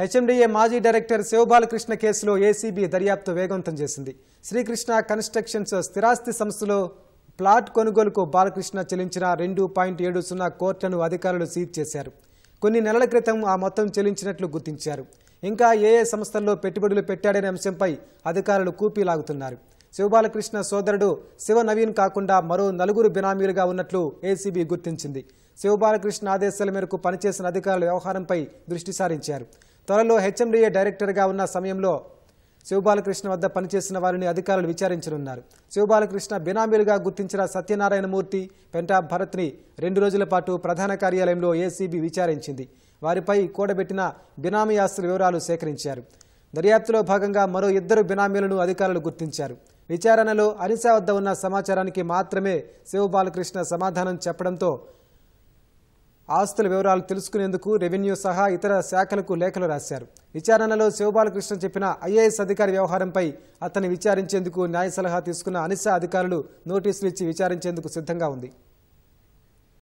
HMDA మాజీ director Shiva Balakrishna కేసులో ACB దర్యాప్తు వేగవంతం చేసింది శ్రీకృష్ణ కన్స్ట్రక్షన్స్ స్థిరాస్తి సంస్థలో ప్లాట్ కొనుగోలుకు బాలకృష్ణ చెల్లించిన రెండు పాయింట్ ఏడు సున్నా కోట్లను అధికారులు సీజ్ చేశారు కొన్ని నెలల క్రితం ఆ మొత్తం చెల్లించినట్లు గుర్తించారు ఇంకా ఏ ఏ సంస్థల్లో పెట్టుబడులు పెట్టాడనే అంశంపై అధికారులు కూపీలాగుతున్నారు శివబాలకృష్ణ సోదరుడు శివ నవీన్ కాకుండా మరో నలుగురు బినామీలుగా ఉన్నట్లు ఏసీబీ గుర్తించింది శివబాలకృష్ణ ఆదేశాల మేరకు పనిచేసిన అధికారుల వ్యవహారంపై దృష్టి సారించారు త్వరలో హెచ్ఎండిఏ డైరెక్టర్గా ఉన్న సమయంలో శివబాలకృష్ణ వద్ద పనిచేసిన వారిని అధికారులు విచారించనున్నారు శివబాలకృష్ణ బినామీలుగా గుర్తించిన సత్యనారాయణమూర్తి పెంటా భరత్ని రెండు రోజుల పాటు ప్రధాన కార్యాలయంలో ఏసీబీ విచారించింది వారిపై కూడబెట్టిన బినామీ ఆస్తుల వివరాలు సేకరించారు దర్యాప్తులో భాగంగా మరో ఇద్దరు బినామీలను అధికారులు గుర్తించారు విచారణలో అనిసా వద్ద ఉన్న సమాచారానికి మాత్రమే శివబాలకృష్ణ సమాధానం చెప్పడంతో ఆస్తుల వివరాలు తెలుసుకునేందుకు రెవెన్యూ సహా ఇతర శాఖలకు లేఖలు రాశారు విచారణలో శివబాలకృష్ణ చెప్పిన ఐఏఎస్ అధికారి వ్యవహారంపై అతన్ని విచారించేందుకు న్యాయ సలహా తీసుకున్న అనిశా అధికారులు నోటీసులు ఇచ్చి విచారించేందుకు సిద్ధంగా ఉంది